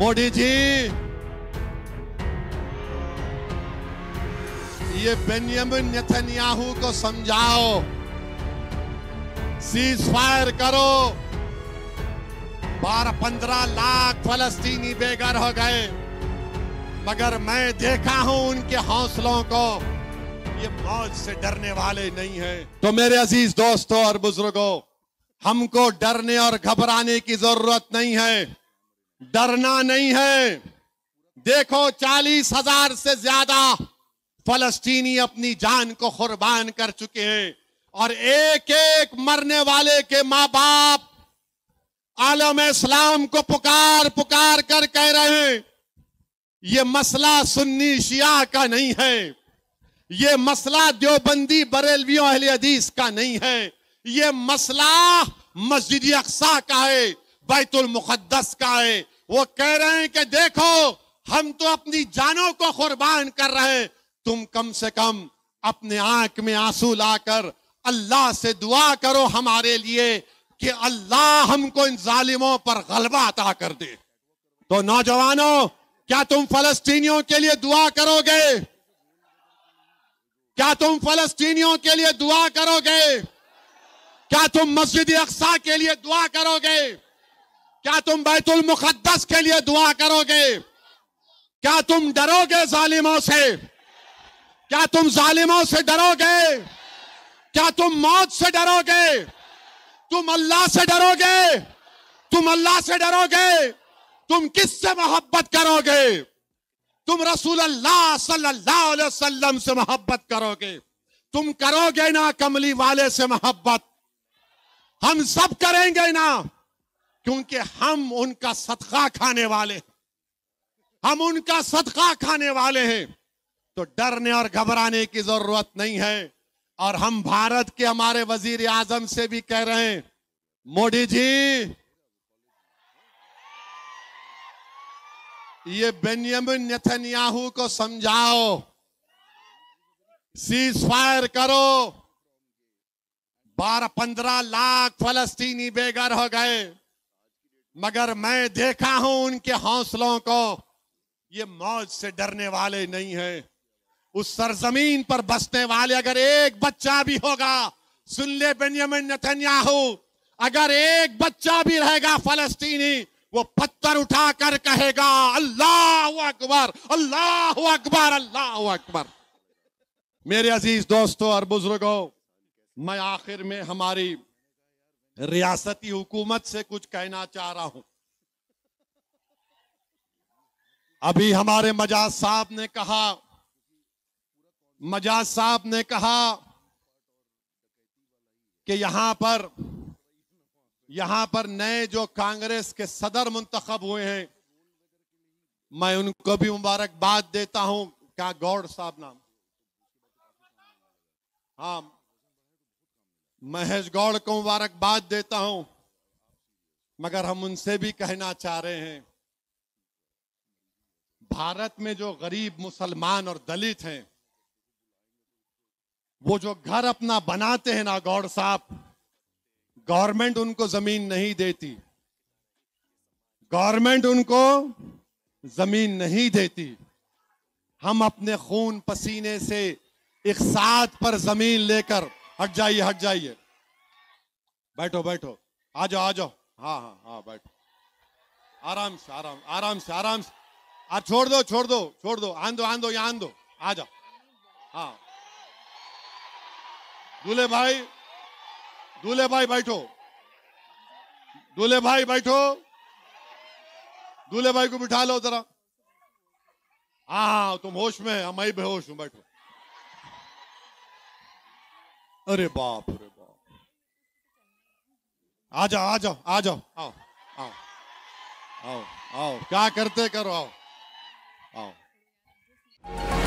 मोदी जी ये बेनियमिन नेतन्याहू को समझाओ सीज फायर करो बारह पंद्रह लाख फलस्तीनी बेघर हो गए मगर मैं देखा हूं उनके हौसलों को ये मौज से डरने वाले नहीं है तो मेरे अजीज दोस्तों और बुजुर्गों हमको डरने और घबराने की जरूरत नहीं है डरना नहीं है देखो चालीस हजार से ज्यादा फलस्तीनी अपनी जान को कुर्बान कर चुके हैं और एक एक मरने वाले के माँ बाप आलम इस्लाम को पुकार पुकार कर कह रहे हैं ये मसला सुन्नी शिया का नहीं है ये मसला देवबंदी बरेलवियों अहले हदीस का नहीं है ये मसला मस्जिद अक्सा का है बैतुल मुकद्दस का है वो कह रहे हैं कि देखो हम तो अपनी जानों को कुर्बान कर रहे हैं तुम कम से कम अपने आंख में आंसू लाकर अल्लाह से दुआ करो हमारे लिए कि अल्लाह हमको इन जालिमों पर गलबा अता कर दे तो नौजवानों क्या तुम फलस्तीनियों के लिए दुआ करोगे क्या तुम फलस्तीनियों के लिए दुआ करोगे क्या तुम मस्जिद अक्सा के लिए दुआ करोगे क्या तुम बैतुल मुकद्दस के लिए दुआ करोगे क्या तुम डरोगे जालिमों से क्या तुम जालिमों से डरोगे क्या तुम मौत से डरोगे तुम अल्लाह से डरोगे तुम अल्लाह से डरोगे तुम किससे मोहब्बत करोगे तुम रसूल अल्लाह सल्लल्लाहु अलैहि वसल्लम से मोहब्बत करोगे तुम करोगे ना कमली वाले से मोहब्बत हम सब करेंगे ना क्योंकि हम उनका सदका खाने वाले हैं हम उनका सदका खाने वाले हैं तो डरने और घबराने की जरूरत नहीं है और हम भारत के हमारे वजीर आजम से भी कह रहे हैं मोदी जी ये बेनियमिन नथनयाहू को समझाओ सीज फायर करो बारह पंद्रह लाख फलस्तीनी बेघर हो गए मगर मैं देखा हूं उनके हौसलों को ये मौज से डरने वाले नहीं है उस सरजमीन पर बसने वाले अगर एक बच्चा भी होगा सुन ले बेनियमिन अगर एक बच्चा भी रहेगा फलस्तीनी वो पत्थर उठा कर कहेगा अल्लाह अकबर अल्लाह अकबर अल्लाह अकबर मेरे अजीज दोस्तों और बुजुर्गों मैं आखिर में हमारी रियासती हुकूमत से कुछ कहना चाह रहा हूं अभी हमारे मजाज साहब ने कहा मजाज साहब ने कहा कि यहां पर यहां पर नए जो कांग्रेस के सदर मुंतखब हुए हैं मैं उनको भी मुबारकबाद देता हूं क्या गौड़ साहब नाम हाँ महेश गौड़ को मुबारकबाद देता हूं मगर हम उनसे भी कहना चाह रहे हैं भारत में जो गरीब मुसलमान और दलित हैं वो जो घर अपना बनाते हैं ना गौड़ साहब गवर्नमेंट उनको जमीन नहीं देती गवर्नमेंट उनको जमीन नहीं देती हम अपने खून पसीने से एक साथ पर जमीन लेकर हट जाइए हट जाइए बैठो बैठो आ जाओ आ जाओ हाँ हाँ हाँ बैठो आराम से आराम आराम से आराम से आ छोड़ दो छोड़ दो छोड़ दो आंदो आंदो दो यहाँ आन दो आ जाओ हाँ दूल्हे भाई दूल्हे भाई बैठो दूल्हे भाई बैठो दूल्हे भाई को बिठा लो जरा हाँ, हाँ तुम होश में हम मैं बेहोश हूँ बैठो अरे बाप अरे बाप आ जाओ आ जाओ आ जाओ आओ आओ आओ आओ क्या करते करो आओ आओ